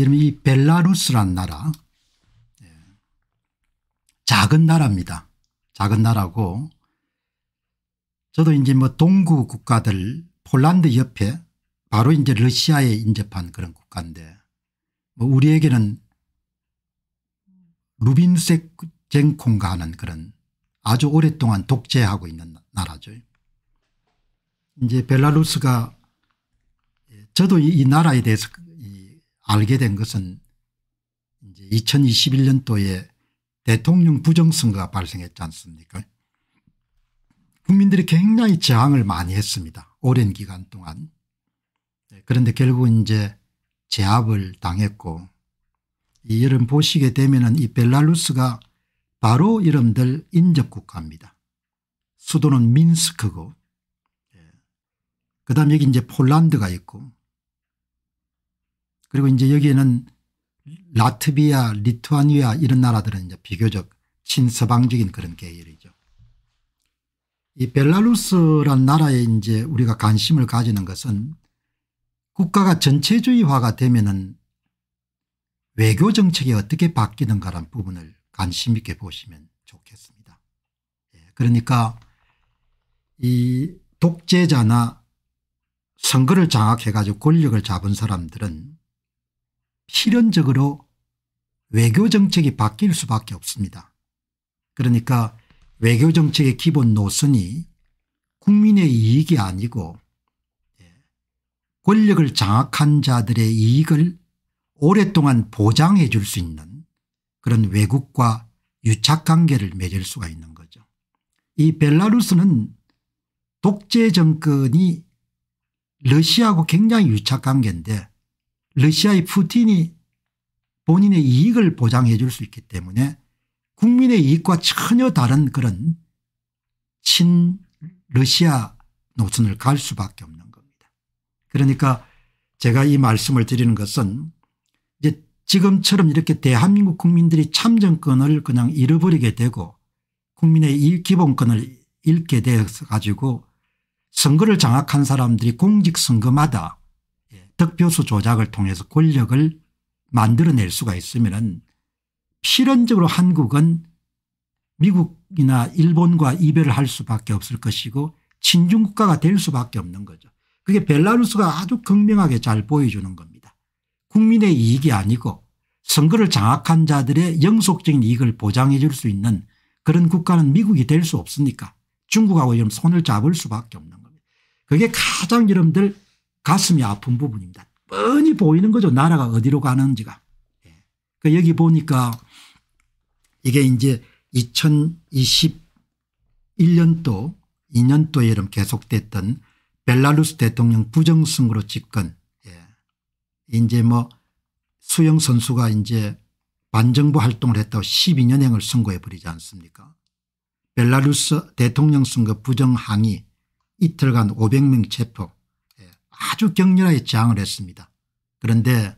이름 이 벨라루스란 나라 예. 작은 나라입니다. 작은 나라고 저도 이제 뭐 동구 국가들 폴란드 옆에 바로 이제 러시아에 인접한 그런 국가인데 뭐 우리에게는 루빈색 쟁콩가 하는 그런 아주 오랫동안 독재하고 있는 나라죠. 이제 벨라루스가 예, 저도 이 나라에 대해서 알게 된 것은 이제 2021년도에 대통령 부정선거가 발생했지 않습니까 국민들이 굉장히 저항을 많이 했습니다. 오랜 기간 동안. 네, 그런데 결국 이제 제압을 당했고 이 여름 보시게 되면 이 벨라루스가 바로 이름들 인접국가입니다. 수도는 민스크고 네, 그다음 여기 이제 폴란드가 있고 그리고 이제 여기에는 라트비아 리투아니아 이런 나라들은 이제 비교적 친서방적인 그런 계열이죠. 이 벨라루스란 나라에 이제 우리가 관심을 가지는 것은 국가가 전체주의화가 되면은 외교 정책이 어떻게 바뀌는가란 부분을 관심 있게 보시면 좋겠습니다. 예, 그러니까 이 독재자나 선거를 장악해 가지고 권력을 잡은 사람들은 실현적으로 외교정책이 바뀔 수밖에 없습니다. 그러니까 외교정책의 기본 노선이 국민의 이익이 아니고 예, 권력을 장악한 자들의 이익을 오랫동안 보장해 줄 수 있는 그런 외국과 유착관계를 맺을 수가 있는 거죠. 이 벨라루스는 독재 정권이 러시아하고 굉장히 유착관계인데 러시아의 푸틴이 본인의 이익을 보장해 줄 수 있기 때문에 국민의 이익과 전혀 다른 그런 친 러시아 노선을 갈 수밖에 없는 겁니다. 그러니까 제가 이 말씀을 드리는 것은 이제 지금처럼 이렇게 대한민국 국민들이 참정권을 그냥 잃어버리게 되고 국민의 이 기본권을 잃게 되어 가지고 선거를 장악한 사람들이 공직선거마다 득표수 조작을 통해서 권력을 만들어낼 수가 있으면 은필연적으로 한국은 미국이나 일본과 이별을 할 수밖에 없을 것이고 친중국가가 될 수밖에 없는 거죠. 그게 벨라루스가 아주 극명하게 잘 보여주는 겁니다. 국민의 이익이 아니고 선거를 장악한 자들의 영속적인 이익을 보장해 줄 수 있는 그런 국가는 미국이 될 수 없으니까 중국하고 이런 손을 잡을 수밖에 없는 겁니다. 그게 가장 여러분들 가슴이 아픈 부분입니다. 뻔히 보이는 거죠. 나라가 어디로 가는지가. 예. 그 여기 보니까 이게 이제 2021년도 2년도 여름 계속됐던 벨라루스 대통령 부정선거로 집권. 예. 이제 뭐 수영 선수가 이제 반정부 활동을 했다고 12년형을 선고해 버리지 않습니까? 벨라루스 대통령 선거 부정 항의 이틀간 500명 체포. 아주 격렬하게 저항을 했습니다. 그런데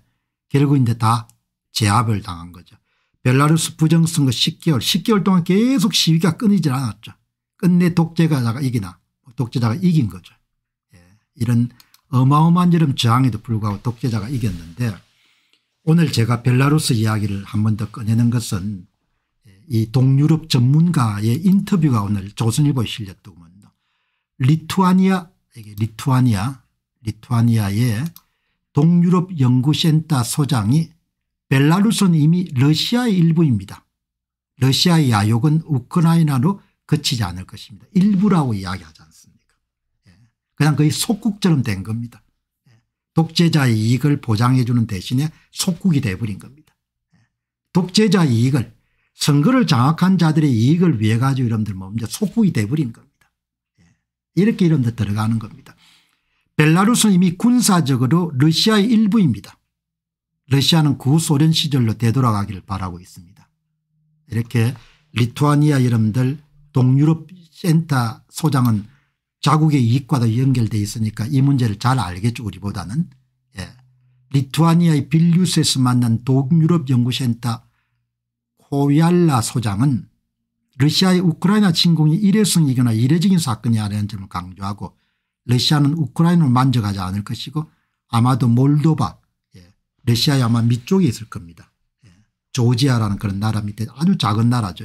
결국 이제 다 제압을 당한 거죠. 벨라루스 부정선거 10개월 10개월 동안 계속 시위가 끊이질 않았죠. 끝내 독재자가 이기나 독재자가 이긴 거죠. 예. 이런 어마어마한 여름 저항에도 불구하고 독재자가 이겼는데 오늘 제가 벨라루스 이야기를 한 번 더 꺼내는 것은 이 동유럽 전문가의 인터뷰가 오늘 조선일보에 실렸더군요. 리투아니아, 이게 리투아니아 리투아니아의 동유럽 연구센터 소장이 벨라루스는 이미 러시아의 일부입니다. 러시아의 야욕은 우크라이나로 그치지 않을 것입니다. 일부라고 이야기하지 않습니까 예. 그냥 거의 속국처럼 된 겁니다. 예. 독재자의 이익을 보장해 주는 대신에 속국이 돼버린 겁니다. 예. 독재자의 이익을 선거를 장악한 자들의 이익을 위해 가지고 여러분들 뭐이 속국이 돼버린 겁니다. 이렇게 여러분들 들어가는 겁니다. 벨라루스는 이미 군사적으로 러시아의 일부입니다. 러시아는 구소련 그 시절로 되돌아가기를 바라고 있습니다. 이렇게 리투아니아 여러분들 동유럽 센터 소장은 자국의 이익과도 연결되어 있으니까 이 문제를 잘 알겠죠 우리보다는. 예. 리투아니아의 빌뉴스에서 만난 동유럽 연구센터 코얄라 소장은 러시아의 우크라이나 침공이 일회성이거나 이례적인 사건이 아니라는 점을 강조하고 러시아는 우크라이나를 만져가지 않을 것이고 아마도 몰도바 예. 러시아의 아마 밑쪽에 있을 겁니다. 예. 조지아라는 그런 나라 밑에 아주 작은 나라죠.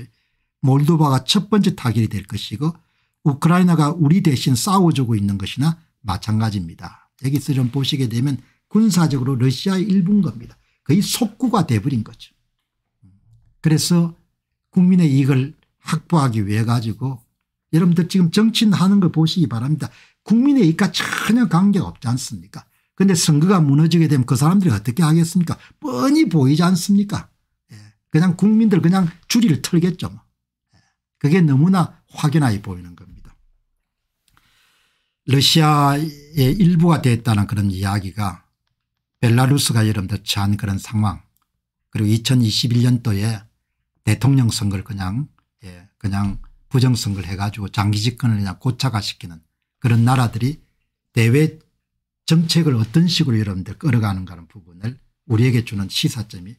몰도바가 첫 번째 타결이 될 것이고 우크라이나가 우리 대신 싸워주고 있는 것이나 마찬가지입니다. 여기서 좀 보시게 되면 군사적으로 러시아의 일부인 겁니다. 거의 속구가 돼버린 거죠. 그래서 국민의 이익을 확보하기 위해 가지고 여러분들 지금 정치인 하는 걸 보시기 바랍니다. 국민의 입익과 전혀 관계가 없지 않습니까 그런데 선거가 무너지게 되면 그 사람들이 어떻게 하겠습니까 뻔히 보이지 않습니까 예. 그냥 국민들 그냥 줄이를 틀겠죠 뭐. 예. 그게 너무나 확연하게 보이는 겁니다. 러시아의 일부가 됐다는 그런 이야기가 벨라루스가 여러분들 처한 그런 상황 그리고 2021년도에 대통령 선거를 그냥 예, 그냥 부정선거를 해가지고 장기 집권을 그냥 고착화시키는 그런 나라들이 대외 정책을 어떤 식으로 여러분들 끌어가는가 하는 부분을 우리에게 주는 시사점이